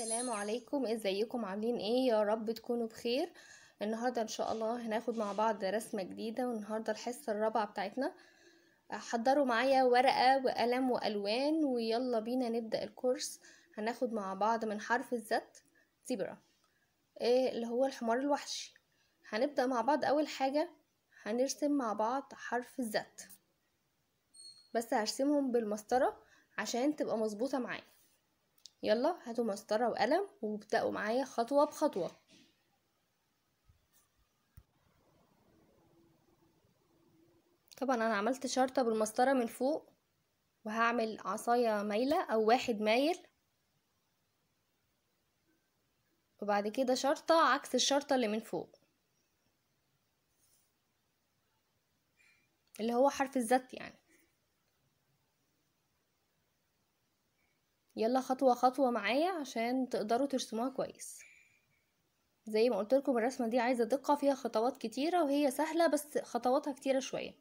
السلام عليكم ازيكم عاملين ايه يا رب تكونوا بخير النهاردة ان شاء الله هناخد مع بعض رسمة جديدة والنهاردة الحصة الرابعة بتاعتنا حضروا معايا ورقة وقلم والوان ويلا بينا نبدأ الكورس هناخد مع بعض من حرف الزت زيبرا إيه اللي هو الحمار الوحشي هنبدأ مع بعض اول حاجة هنرسم مع بعض حرف الزت بس هرسمهم بالمسطرة عشان تبقى مظبوطة معايا يلا هاتوا مسطرة وقلم وابدأوا معايا خطوة بخطوة طبعا انا عملت شرطة بالمسطرة من فوق وهعمل عصاية مايلة او واحد مايل وبعد كده شرطة عكس الشرطة اللي من فوق اللي هو حرف الزت يعني يلا خطوة خطوة معايا عشان تقدروا ترسموها كويس زي ما قلت لكم الرسمة دي عايزة دقة فيها خطوات كتيرة وهي سهلة بس خطواتها كتيرة شوية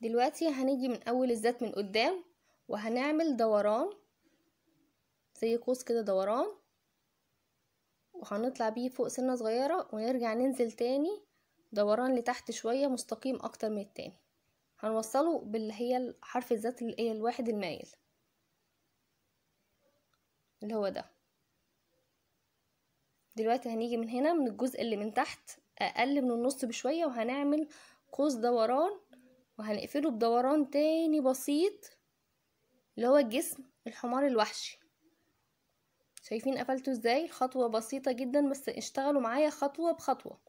دلوقتي هنيجي من اول الذات من قدام وهنعمل دوران زي قوس كده دوران وهنطلع بيه فوق سنة صغيرة ونرجع ننزل تاني دوران لتحت شوية مستقيم اكتر من التاني هنوصله باللي هي حرف الذات اللي هي الواحد المائل اللي هو ده دلوقتي هنيجي من هنا من الجزء اللي من تحت اقل من النص بشوية وهنعمل قوس دوران وهنقفله بدوران تاني بسيط اللي هو الجسم الحمار الوحشي شايفين قفلته ازاي خطوة بسيطة جدا بس اشتغلوا معايا خطوة بخطوة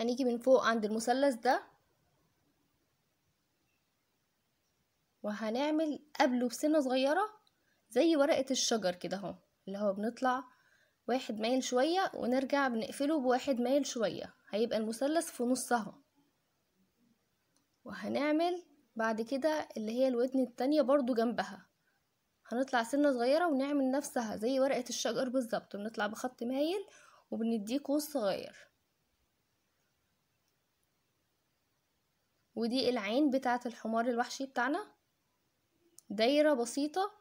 هنيجي من فوق عند المثلث ده وهنعمل قبله بسنة صغيرة زي ورقة الشجر كده اهو اللي هو بنطلع واحد مايل شوية ونرجع بنقفله بواحد مايل شوية هيبقى المثلث في نصها وهنعمل بعد كده اللي هي الودن التانية برضو جنبها هنطلع سنة صغيرة ونعمل نفسها زي ورقة الشجر بالظبط بنطلع بخط مايل وبنديه قوس صغير ودي العين بتاعة الحمار الوحشي بتاعنا دايرة بسيطة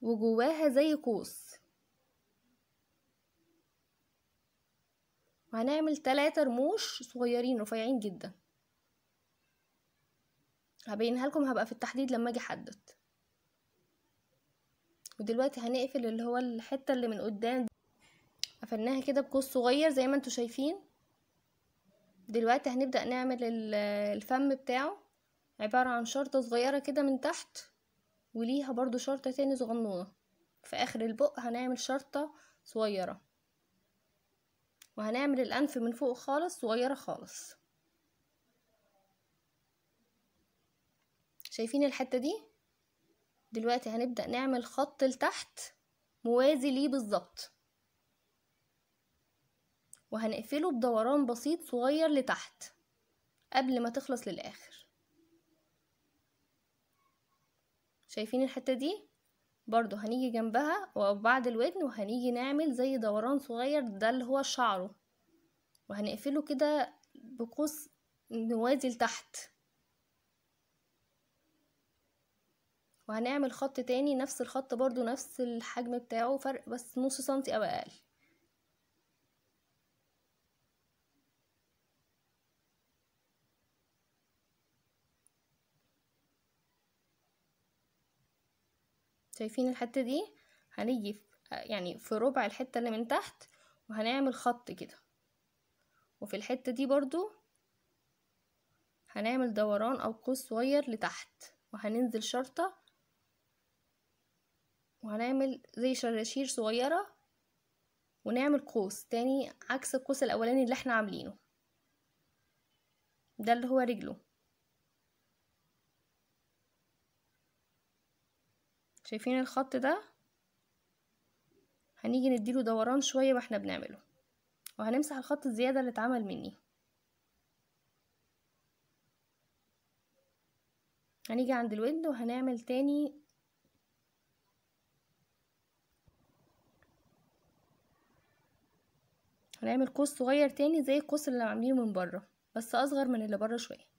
وجواها زي قوس وهنعمل تلاتة رموش صغيرين رفيعين جدا هبينها لكم هبقى في التحديد لما اجي احدد ودلوقتي هنقفل اللي هو الحتة اللي من قدام قفلناها كده بقوس صغير زي ما انتوا شايفين دلوقتي هنبدأ نعمل الفم بتاعه عبارة عن شرطة صغيرة كده من تحت وليها برضو شرطة تاني صغنونة في آخر البق هنعمل شرطة صغيرة وهنعمل الأنف من فوق خالص صغيرة خالص شايفين الحتة دي؟ دلوقتي هنبدأ نعمل خط لتحت موازي ليه بالظبط وهنقفله بدوران بسيط صغير لتحت قبل ما تخلص للآخر شايفين الحتة دي؟ برضو هنيجي جنبها وبعد الودن وهنيجي نعمل زي دوران صغير ده اللي هو شعره وهنقفله كده بقوس نوازي لتحت وهنعمل خط تاني نفس الخط برضو نفس الحجم بتاعه فرق بس نص سنتي او اقل شايفين الحته دي هنيجي يعني في ربع الحته اللي من تحت وهنعمل خط كده وفي الحته دي برضو هنعمل دوران او قوس صغير لتحت وهننزل شرطه وهنعمل زي شراشير صغيره ونعمل قوس تاني عكس القوس الاولاني اللي احنا عاملينه ده اللي هو رجله شايفين الخط ده هنيجي نديله دوران شوية واحنا بنعمله وهنمسح الخط الزيادة اللي اتعمل مني هنيجي عند الويند وهنعمل تاني هنعمل قوس صغير تاني زي القوس اللي عاملينه من بره بس اصغر من اللي بره شويه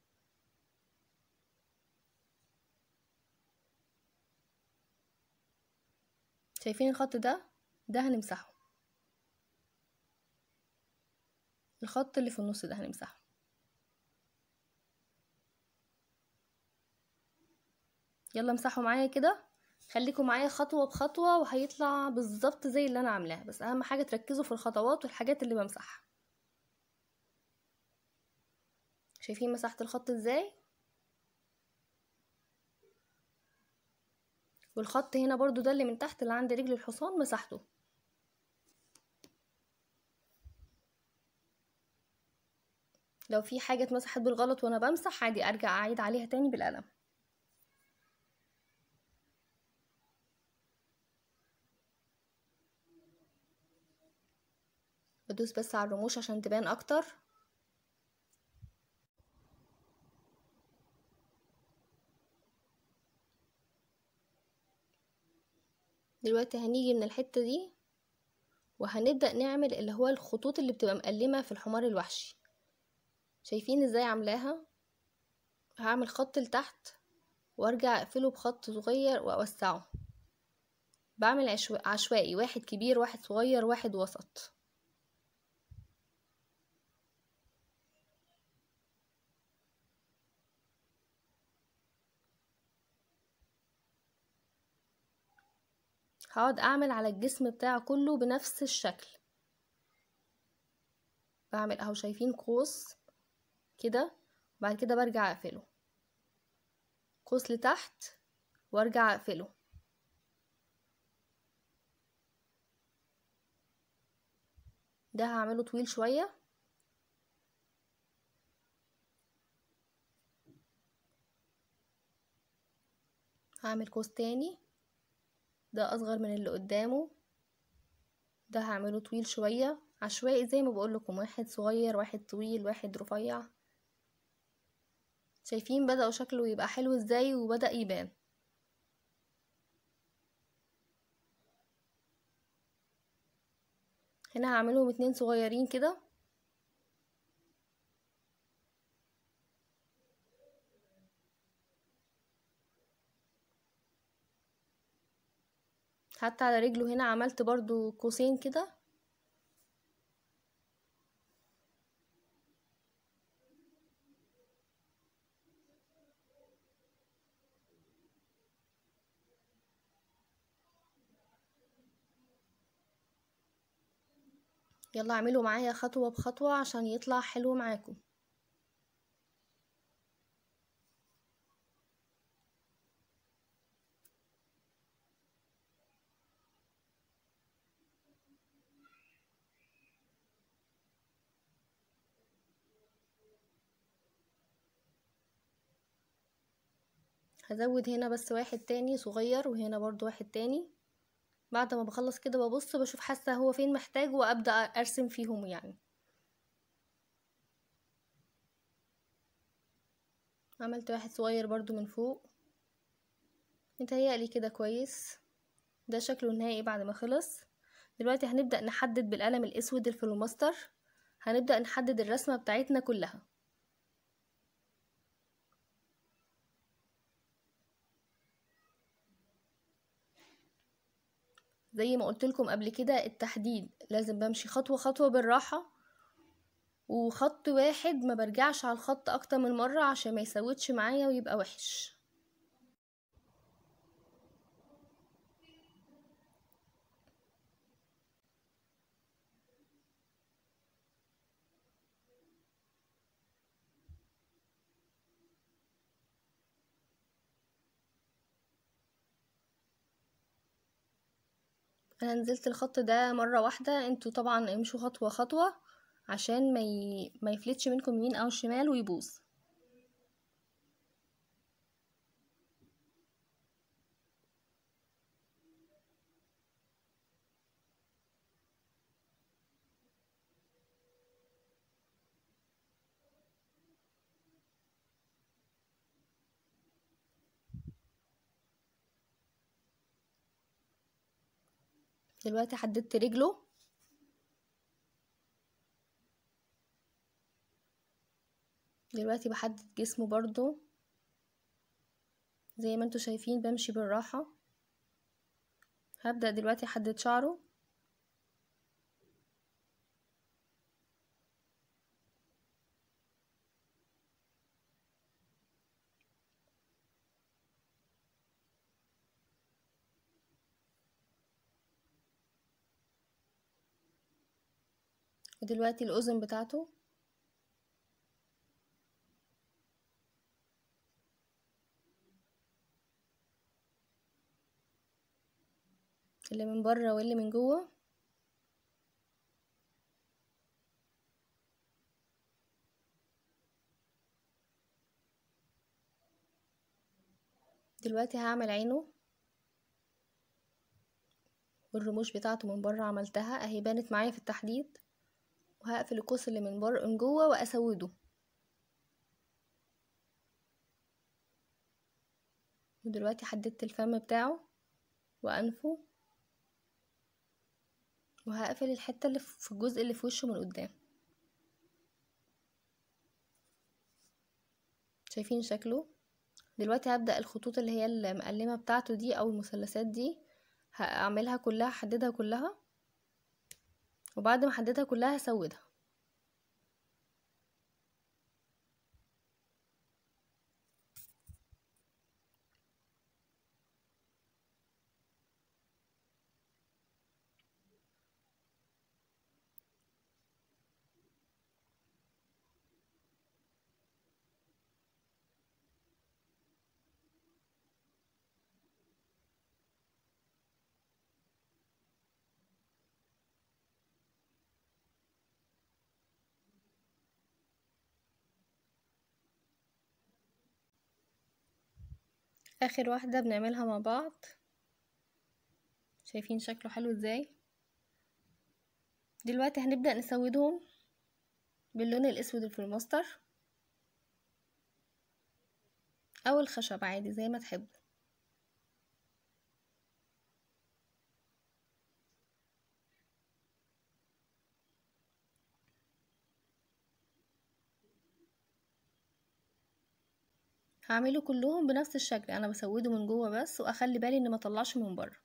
شايفين الخط ده ده هنمسحه الخط اللي في النص ده هنمسحه يلا امسحوا معايا كده خليكم معايا خطوه بخطوه وهيطلع بالظبط زي اللي انا عاملاه بس اهم حاجه تركزوا في الخطوات والحاجات اللي بمسحها شايفين مسحت الخط ازاي والخط هنا برضو ده اللي من تحت اللي عند رجل الحصان مسحته لو في حاجة اتمسحت بالغلط وانا بمسح عادي ارجع اعيد عليها تاني بالقلم بدوس بس على الرموش عشان تبان اكتر دلوقتي هنيجي من الحتة دي وهنبدأ نعمل اللي هو الخطوط اللي بتبقى مقلمة في الحمار الوحشي شايفين ازاي عاملاها هعمل خط لتحت وارجع اقفله بخط صغير واوسعه بعمل عشوائي واحد كبير واحد صغير واحد وسط هقعد اعمل على الجسم بتاعه كله بنفس الشكل بعمل اهو شايفين قوس كده وبعد كده برجع اقفله قوس لتحت وارجع اقفله ده هعمله طويل شوية هعمل قوس تاني ده اصغر من اللي قدامه ده هعمله طويل شوية عشوائي زي ما بقولكم واحد صغير واحد طويل واحد رفيع شايفين بدأوا شكله يبقى حلو ازاي وبدأ يبان هنا هعملهم اتنين صغيرين كده حتى على رجله هنا عملت برضو قوسين كده يلا اعملوا معايا خطوة بخطوة عشان يطلع حلو معاكم هزود هنا بس واحد تاني صغير وهنا برضو واحد تاني بعد ما بخلص كده ببص بشوف حاسه هو فين محتاج وابدا ارسم فيهم يعني عملت واحد صغير برضو من فوق متهيألي كده كويس ده شكله النهائي بعد ما خلص دلوقتي هنبدأ نحدد بالقلم الأسود الفلوماستر هنبدأ نحدد الرسمة بتاعتنا كلها زي ما قلت لكم قبل كده التحديد لازم بمشي خطوة خطوة بالراحة وخط واحد ما برجعش على الخط اكتر من مرة عشان ما يسودش معايا ويبقى وحش انا نزلت الخط ده مرة واحدة انتوا طبعا امشوا خطوة خطوة عشان ما, ي... ما يفلتش منكم يمين او شمال ويبوظ دلوقتي حددت رجله دلوقتي بحدد جسمه برضو زي ما انتوا شايفين بمشي بالراحة هبدأ دلوقتي احدد شعره دلوقتي الأذن بتاعته اللي من بره واللي من جوه دلوقتي هعمل عينه والرموش بتاعته من بره عملتها اهي بانت معايا في التحديد وهقفل القوس اللي من بره من جوه واسوده ودلوقتي حددت الفم بتاعه وانفه وهقفل الحته اللي في الجزء اللي في وشه من قدام شايفين شكله دلوقتي هبدا الخطوط اللي هي المقلمه بتاعته دي او المثلثات دي هعملها كلها احددها كلها وبعد ما حددها كلها هسودها اخر واحدة بنعملها مع بعض شايفين شكله حلو ازاي دلوقتي هنبدأ نسودهم باللون الاسود في الماستر او الخشب عادي زي ما تحبوا هعمله كلهم بنفس الشكل انا بسوده من جوه بس واخلي بالي ان ما طلعش من بره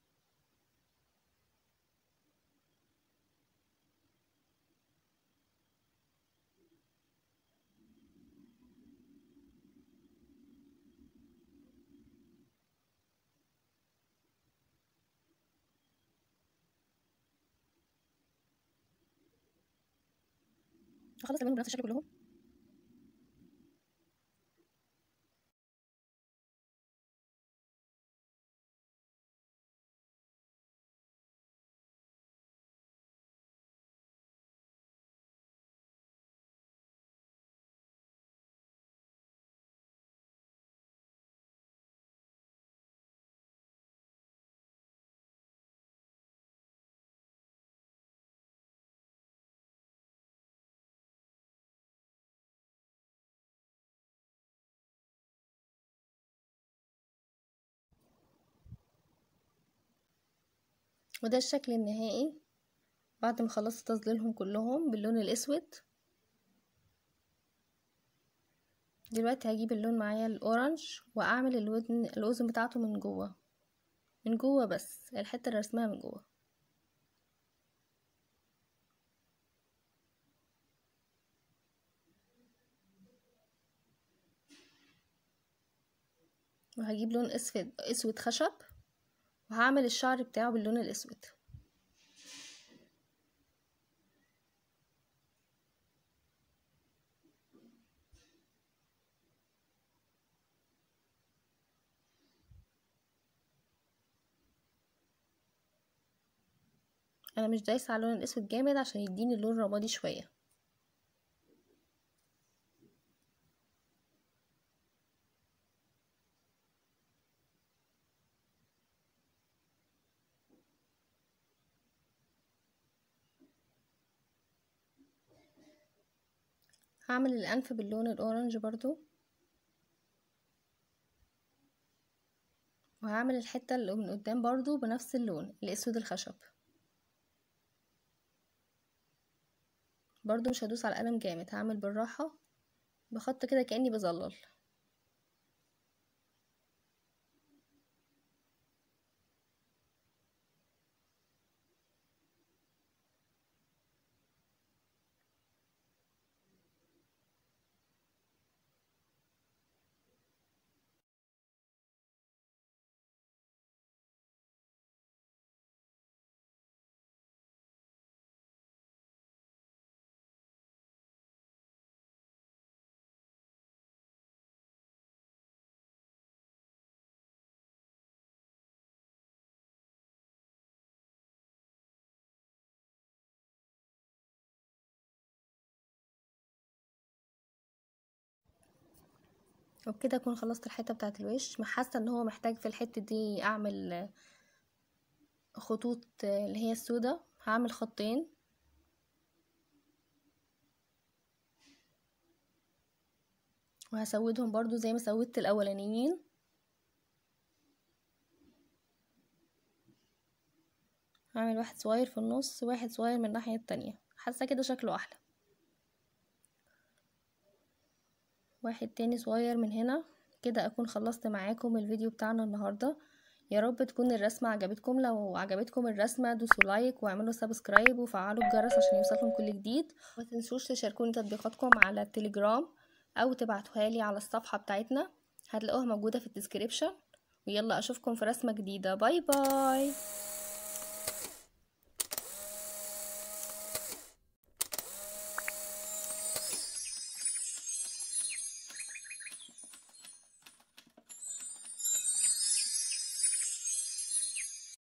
خلاص تمام بنفس الشكل كلهم وده الشكل النهائي بعد ما خلصت تظليلهم كلهم باللون الاسود دلوقتي هجيب اللون معايا الاورنج واعمل الودن الاذن بتاعته من جوه من جوه بس الحته اللي رسمها من جوه وهجيب لون اسود اسود خشب وهعمل الشعر بتاعه باللون الأسود انا مش دايسه على اللون الاسود جامد عشان يديني اللون رمادي شويه هعمل الأنف باللون الأورنج برضو وهعمل الحتة اللي من قدام برضو بنفس اللون الأسود الخشب برضو مش هدوس على القلم جامد هعمل بالراحة بخط كده كأني بظلل وبكده اكون خلصت الحته بتاعه الوش حاسه ان هو محتاج في الحته دي اعمل خطوط اللي هي السودة هعمل خطين وهسودهم برضو زي ما سودت الاولانيين هعمل واحد صغير في النص واحد صغير من الناحيه التانية حاسه كده شكله احلى واحد تاني صغير من هنا كده اكون خلصت معاكم الفيديو بتاعنا النهارده يا رب تكون الرسمه عجبتكم لو عجبتكم الرسمه دوسوا لايك واعملوا سبسكرايب وفعلوا الجرس عشان يوصلكم كل جديد ما تنسوش تشاركوني تطبيقاتكم على التليجرام او تبعتوها لي على الصفحه بتاعتنا هتلاقوها موجوده في الديسكريبشن ويلا اشوفكم في رسمه جديده باي باي